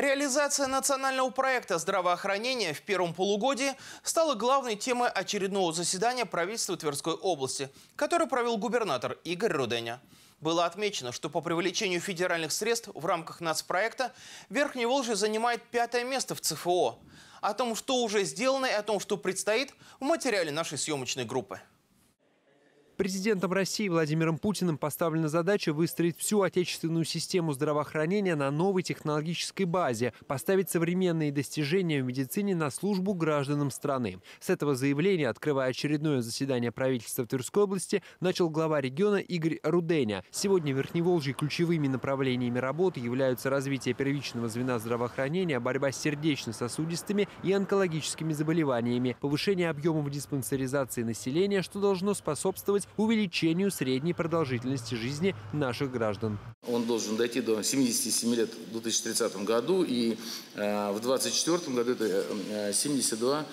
Реализация национального проекта здравоохранения в первом полугодии стала главной темой очередного заседания правительства Тверской области, которое провел губернатор Игорь Руденя. Было отмечено, что по привлечению федеральных средств в рамках нацпроекта Верхний Волжья занимает пятое место в ЦФО. О том, что уже сделано и о том, что предстоит, в материале нашей съемочной группы. Президентом России Владимиром Путиным поставлена задача выстроить всю отечественную систему здравоохранения на новой технологической базе, поставить современные достижения в медицине на службу гражданам страны. С этого заявления, открывая очередное заседание правительства Тверской области, начал глава региона Игорь Руденя. Сегодня в Верхневолжье ключевыми направлениями работы являются развитие первичного звена здравоохранения, борьба с сердечно-сосудистыми и онкологическими заболеваниями, повышение объемов диспансеризации населения, что должно способствовать увеличению средней продолжительности жизни наших граждан. Он должен дойти до 77 лет в 2030 году, и э, в 2024 году это 72,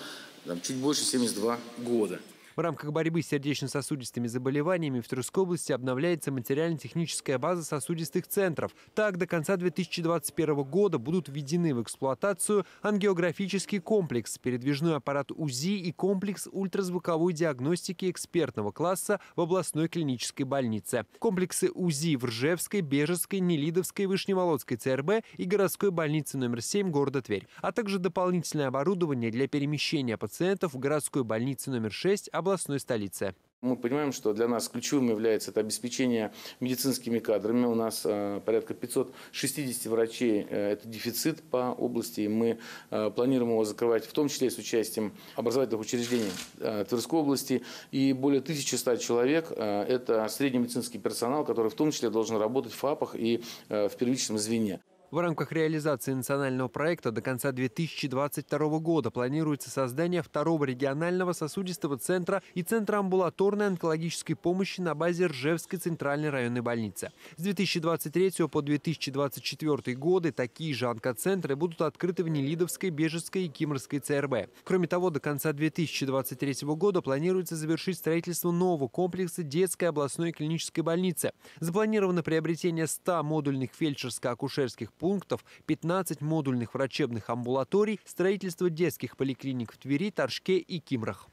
э, чуть больше 72 года. В рамках борьбы с сердечно-сосудистыми заболеваниями в Тверской области обновляется материально-техническая база сосудистых центров. Так, до конца 2021 года будут введены в эксплуатацию ангиографический комплекс, передвижной аппарат УЗИ и комплекс ультразвуковой диагностики экспертного класса в областной клинической больнице. Комплексы УЗИ в Ржевской, Бежецкой, Нелидовской, Вышневолодской ЦРБ и городской больнице номер 7 города Тверь, а также дополнительное оборудование для перемещения пациентов в городской больнице номер 6 об областной столице. Мы понимаем, что для нас ключевым является это обеспечение медицинскими кадрами. У нас э, порядка 560 врачей э, – это дефицит по области. И мы э, планируем его закрывать, в том числе с участием образовательных учреждений Тверской области. И более 1100 человек – это средний медицинский персонал, который в том числе должен работать в ФАПах и в первичном звене. В рамках реализации национального проекта до конца 2022 года планируется создание второго регионального сосудистого центра и центра амбулаторной онкологической помощи на базе Ржевской центральной районной больницы. С 2023 по 2024 годы такие же онкоцентры будут открыты в Нелидовской, Бежецкой и Кимрской ЦРБ. Кроме того, до конца 2023 года планируется завершить строительство нового комплекса детской областной клинической больницы. Запланировано приобретение 100 модульных фельдшерско-акушерских пунктов, 15 модульных врачебных амбулаторий, строительство детских поликлиник в Твери, Торжке и Кимрах.